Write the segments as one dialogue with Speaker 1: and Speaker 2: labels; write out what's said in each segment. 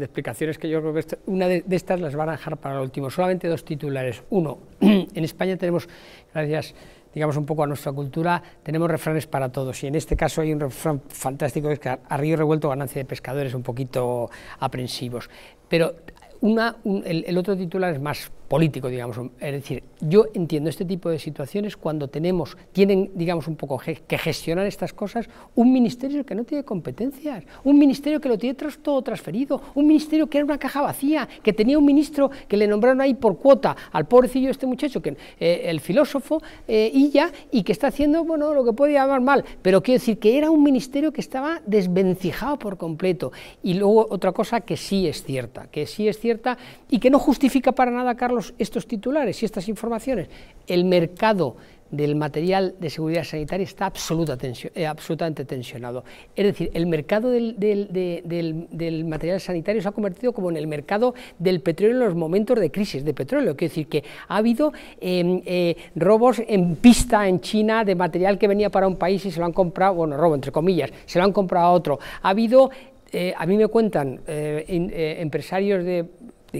Speaker 1: de explicaciones que yo creo que una de, estas las van a dejar para lo último. Solamente dos titulares. Uno, en España tenemos, gracias digamos un poco a nuestra cultura, tenemos refranes para todos y en este caso hay un refrán fantástico que es que a río revuelto ganancia de pescadores un poquito aprensivos. Pero una, el otro titular es más político, digamos. Es decir, yo entiendo este tipo de situaciones cuando tenemos, tienen, digamos, un poco que gestionar estas cosas, un ministerio que no tiene competencias, un ministerio que lo tiene todo transferido, un ministerio que era una caja vacía, que tenía un ministro que le nombraron ahí por cuota al pobrecillo este muchacho, que, eh, el filósofo, eh, y ya, y que está haciendo, bueno, lo que puede llamar mal, pero quiero decir que era un ministerio que estaba desvencijado por completo. Y luego otra cosa que sí es cierta, que sí es cierta y que no justifica para nada, Carlos, estos, titulares y estas informaciones, el mercado del material de seguridad sanitaria está absoluta eh, absolutamente tensionado. Es decir, el mercado del, material sanitario se ha convertido como en el mercado del petróleo en los momentos de crisis de petróleo. Quiero decir que ha habido em, eh, robos en pista en China de material que venía para un país y se lo han comprado, bueno, robo entre comillas, se lo han comprado a otro. Ha habido eh, a mí me cuentan empresarios de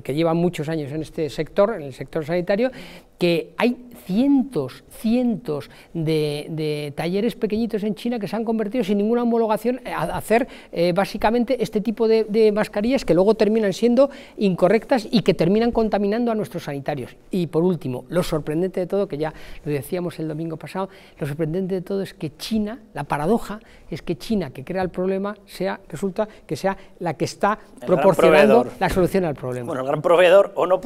Speaker 1: que lleva muchos años en este sector, en el sector sanitario, que hay cientos, cientos de, talleres pequeñitos en China que se han convertido sin ninguna homologación a hacer eh, básicamente este tipo de, mascarillas que luego terminan siendo incorrectas y que terminan contaminando a nuestros sanitarios. Y por último, lo sorprendente de todo, que ya lo decíamos el domingo pasado, lo sorprendente de todo es que China, la paradoja es que China que crea el problema sea, resulta que sea la que está proporcionando la solución al problema. Bueno, el gran proveedor o no